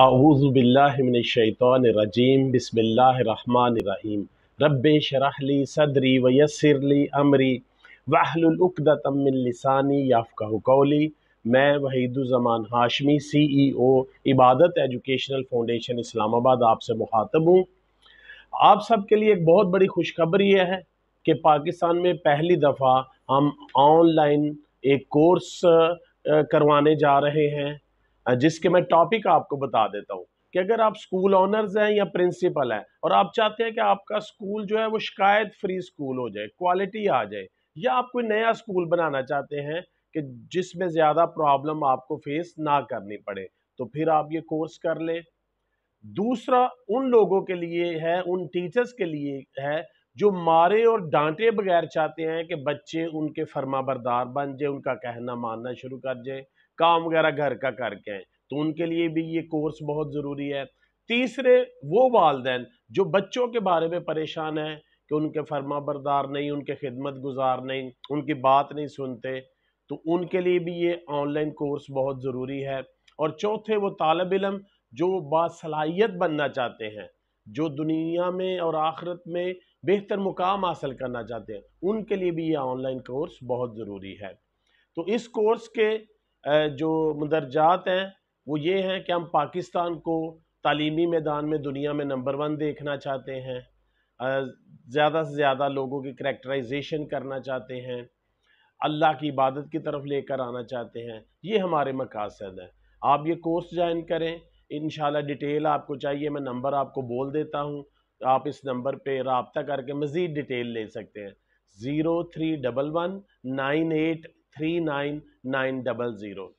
आऊज़बिल्लिमिनशैतरजीम बसमीम रब शरहली सदरी वयसरली अमरी वाहलुलकदतमिलसानी कौली मैं वहीदुलज़मान हाशमी सी ई ओ इबादत एजुकेशनल फ़ाउंडेशन इस्लामाबाद आपसे मुखातब हूँ आप सब के लिए एक बहुत बड़ी खुशखबरी यह है कि पाकिस्तान में पहली दफ़ा हम ऑनलाइन एक कोर्स करवाने जा रहे हैं जिसके मैं टॉपिक आपको बता देता हूँ कि अगर आप स्कूल ऑनर्स हैं या प्रिंसिपल हैं और आप चाहते हैं कि आपका स्कूल जो है वो शिकायत फ्री स्कूल हो जाए क्वालिटी आ जाए या आप कोई नया स्कूल बनाना चाहते हैं कि जिसमें ज़्यादा प्रॉब्लम आपको फेस ना करनी पड़े तो फिर आप ये कोर्स कर लें दूसरा उन लोगों के लिए है उन टीचर्स के लिए है जो मारे और डांटे बगैर चाहते हैं कि बच्चे उनके फर्मा बरदार बन जाए उनका कहना मानना शुरू कर जाए काम वगैरह घर का करके आए तो उनके लिए भी ये कोर्स बहुत ज़रूरी है तीसरे वो वालदेन जो बच्चों के बारे में परेशान हैं कि उनके फर्मा बरदार नहीं उनके खिदमत गुजार नहीं उनकी बात नहीं सुनते तो उनके लिए भी ये ऑनलाइन कोर्स बहुत ज़रूरी है और चौथे वो तालब इलम जो बासलाहियत बनना चाहते हैं जो दुनिया में और आखरत में बेहतर मुकाम हासिल करना चाहते हैं उनके लिए भी ये ऑनलाइन कोर्स बहुत ज़रूरी है तो इस कोर्स के जो मंदरजात हैं वो ये हैं कि हम पाकिस्तान को तालीमी मैदान में दुनिया में नंबर वन देखना चाहते हैं ज़्यादा से ज़्यादा लोगों की करेक्टराइजेशन करना चाहते हैं अल्लाह की इबादत की तरफ लेकर आना चाहते हैं ये हमारे मकासद हैं आप ये कोर्स ज्वाइन करें इन डिटेल आपको चाहिए मैं नंबर आपको बोल देता हूँ आप इस नंबर पर रबता करके मज़ीद डिटेल ले सकते हैं zero three double one nine eight 39900.